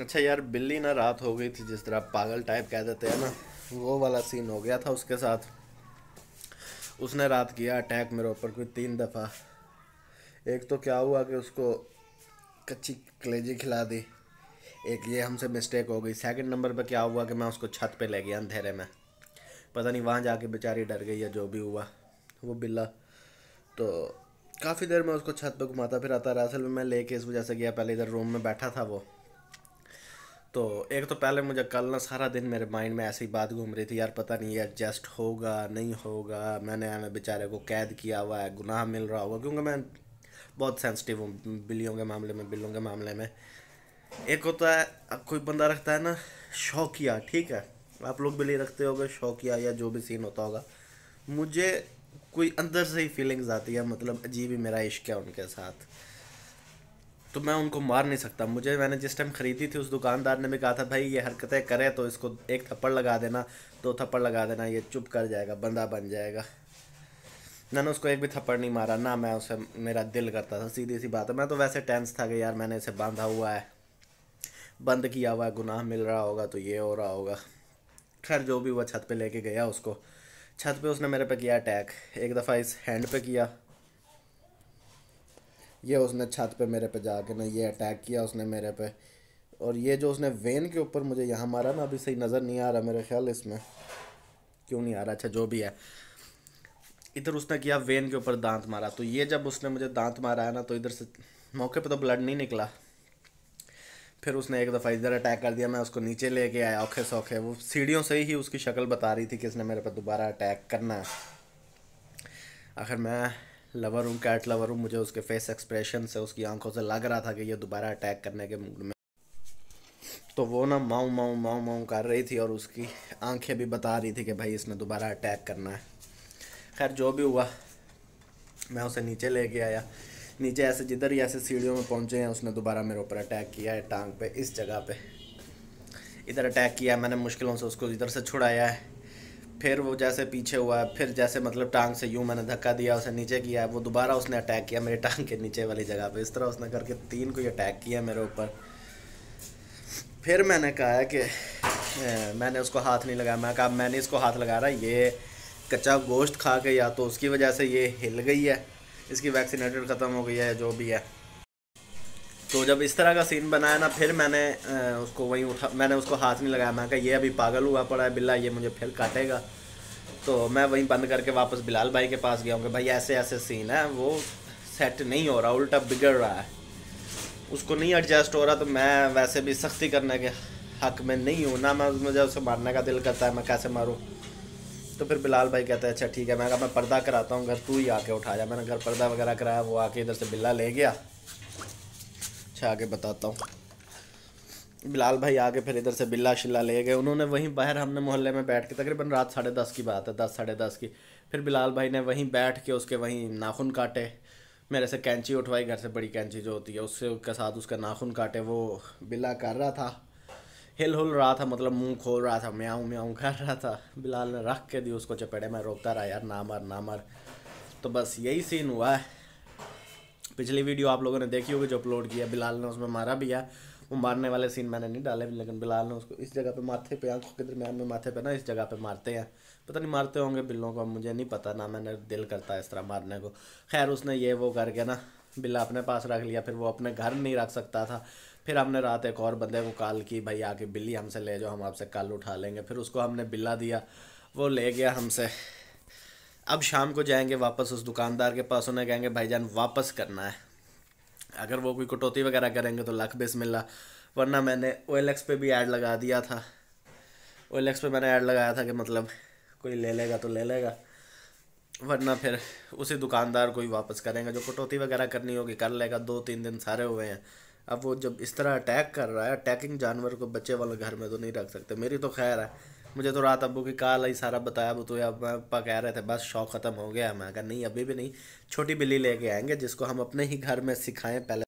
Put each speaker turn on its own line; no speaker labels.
अच्छा यार बिल्ली ना रात हो गई थी जिस तरह पागल टाइप कह देते हैं ना वो वाला सीन हो गया था उसके साथ उसने रात किया अटैक मेरे ऊपर कोई तीन दफ़ा एक तो क्या हुआ कि उसको कच्ची कलेजी खिला दी एक ये हमसे मिस्टेक हो गई सेकंड नंबर पे क्या हुआ कि मैं उसको छत पे ले गया अंधेरे में पता नहीं वहाँ जाके बेचारी डर गई या जो भी हुआ वो बिल्ला तो काफ़ी देर में उसको छत पे घुमाता फिर आता रहा असल में मैं लेके इस वजह से गया पहले इधर रूम में बैठा था वो तो एक तो पहले मुझे कल ना सारा दिन मेरे माइंड में ऐसी बात घूम रही थी यार पता नहीं एडजस्ट होगा नहीं होगा मैंने हमें बेचारे को कैद किया हुआ है गुनाह मिल रहा होगा क्योंकि मैं बहुत सेंसिटिव हूँ बिल्लियों के मामले में बिल्लों के मामले में एक होता है अब कोई बंदा रखता है ना शौकिया ठीक है आप लोग बिल्ली रखते हो शौकिया या जो भी सीन होता होगा मुझे कोई अंदर से ही फीलिंग्स आती है मतलब अजीब ही मेरा इश्क है उनके साथ तो मैं उनको मार नहीं सकता मुझे मैंने जिस टाइम ख़रीदी थी उस दुकानदार ने भी कहा था भाई ये हरकतें करे तो इसको एक थप्पड़ लगा देना दो थप्पड़ लगा देना ये चुप कर जाएगा बंदा बन जाएगा मैंने उसको एक भी थप्पड़ नहीं मारा ना मैं उसे मेरा दिल करता था सीधी सी बात है मैं तो वैसे टेंस था कि यार मैंने इसे बांधा हुआ है बंद किया हुआ है गुनाह मिल रहा होगा तो ये हो रहा होगा खैर जो भी हुआ छत पे लेके गया उसको छत पे उसने मेरे पे किया अटैक एक दफ़ा इस हैंड पे किया ये उसने छत पे मेरे पे जाके ना ये अटैक किया उसने मेरे पे और ये जो उसने वेन के ऊपर मुझे यहाँ मारा ना अभी सही नज़र नहीं आ रहा मेरे ख्याल इसमें क्यों नहीं आ रहा अच्छा जो भी है इधर उसने किया वेन के ऊपर दांत मारा तो ये जब उसने मुझे दांत मारा है ना तो इधर से मौके पे तो ब्लड नहीं निकला फिर उसने एक दफ़ा इधर अटैक कर दिया मैं उसको नीचे लेके आया औखे सौखे वो सीढ़ियों से ही उसकी शक्ल बता रही थी कि इसने मेरे पर दोबारा अटैक करना है आखिर मैं लवर हूँ कैट लवर हूँ मुझे उसके फेस एक्सप्रेशन से उसकी आंखों से लग रहा था कि ये दोबारा अटैक करने के मूड में तो वो ना माऊ माऊ माऊ माऊ कर रही थी और उसकी आंखें भी बता रही थी कि भाई इसने दोबारा अटैक करना है खैर जो भी हुआ मैं उसे नीचे ले के आया नीचे ऐसे जिधर ही ऐसे सीढ़ियों में पहुँचे हैं उसने दोबारा मेरे ऊपर अटैक किया है टांग पे इस जगह पे इधर अटैक किया मैंने मुश्किलों से उसको इधर से छुड़ाया है फिर वो जैसे पीछे हुआ फिर जैसे मतलब टांग से यूँ मैंने धक्का दिया उसे नीचे किया वो दोबारा उसने अटैक किया मेरे टांग के नीचे वाली जगह पे इस तरह उसने करके तीन को ही अटैक किया मेरे ऊपर फिर मैंने कहा है कि मैंने उसको हाथ नहीं लगाया मैं कहा मैंने इसको हाथ लगा रहा ये कच्चा गोश्त खा के या तो उसकी वजह से ये हिल गई है इसकी वैक्सीनेटेड ख़त्म हो गई है जो भी है तो जब इस तरह का सीन बनाया ना फिर मैंने उसको वहीं उठा मैंने उसको हाथ नहीं लगाया मैं कहा ये अभी पागल हुआ पड़ा है बिल्ला ये मुझे फिर काटेगा तो मैं वहीं बंद करके वापस बिलाल भाई के पास गया हूँ भाई ऐसे ऐसे सीन है वो सेट नहीं हो रहा उल्टा बिगड़ रहा है उसको नहीं एडजस्ट हो रहा तो मैं वैसे भी सख्ती करने के हक में नहीं हूँ ना मैं मुझे उसे मारने का दिल करता है मैं कैसे मारूँ तो फिर बिलाल भाई कहते हैं अच्छा ठीक है मैं कहा मैं पर्दा कराता हूँ घर तू ही आके उठा जा मैंने घर पर्दा वगैरह कराया वो आके इधर से बिल्ला ले गया अच्छा आगे बताता हूँ बिलाल भाई आगे फिर इधर से बिल्ला शिल्ला ले गए उन्होंने वहीं बाहर हमने मोहल्ले में बैठ के तकरीबन रात साढ़े दस की बात है दस साढ़े दस की फिर बिलाल भाई ने वहीं बैठ के उसके वहीं नाखून काटे मेरे से कैंची उठवाई घर से बड़ी कैंची जो होती है उससे उसके साथ उसका नाखून काटे वो बिल्ला कर रहा था हिल हुल रहा था मतलब मुंह खोल रहा था म्याऊ म्याऊँ कर रहा था बिलाल ने रख के दी उसको चपेटे में रोकता रहा यार ना मर ना मर तो बस यही सीन हुआ है पिछली वीडियो आप लोगों ने देखी होगी जो अपलोड किया बिलाल ने उसमें मारा भी है वो मारने वाले सीन मैंने नहीं डाले लेकिन बिलाल ने उसको इस जगह पे माथे पे आंखों के दरमियान में माथे पे ना इस जगह पे मारते हैं पता नहीं मारते होंगे बिल्लों को मुझे नहीं पता ना मैंने दिल करता है इस तरह मारने को खैर उसने ये वो करके ना बिल्ला अपने पास रख लिया फिर वो अपने घर नहीं रख सकता था फिर हमने रात एक और बंदे को कॉल की भाई आके बिल्ली हमसे ले जाओ हम आपसे कल उठा लेंगे फिर उसको हमने बिल्ला दिया वो ले गया हमसे अब शाम को जाएंगे वापस उस दुकानदार के पास उन्हें कहेंगे भाईजान वापस करना है अगर वो कोई कटौती वगैरह करेंगे तो लख मिला वरना मैंने ओ एल एक्स पे भी ऐड लगा दिया था ओ एल एक्स पे मैंने ऐड लगाया था कि मतलब कोई ले लेगा तो ले लेगा वरना फिर उसी दुकानदार को ही वापस करेंगे जो कटौती वगैरह करनी होगी कर लेगा दो तीन दिन सारे हुए हैं अब वो जब इस तरह अटैक कर रहा है अटैकिंग जानवर को बच्चे वाले घर में तो नहीं रख सकते मेरी तो खैर है मुझे तो रात अबू की काल ही सारा बताया वो तो अब पा कह रहे थे बस शौक ख़त्म हो गया मैं कहा नहीं अभी भी नहीं छोटी बिल्ली लेके आएंगे जिसको हम अपने ही घर में सिखाएं पहले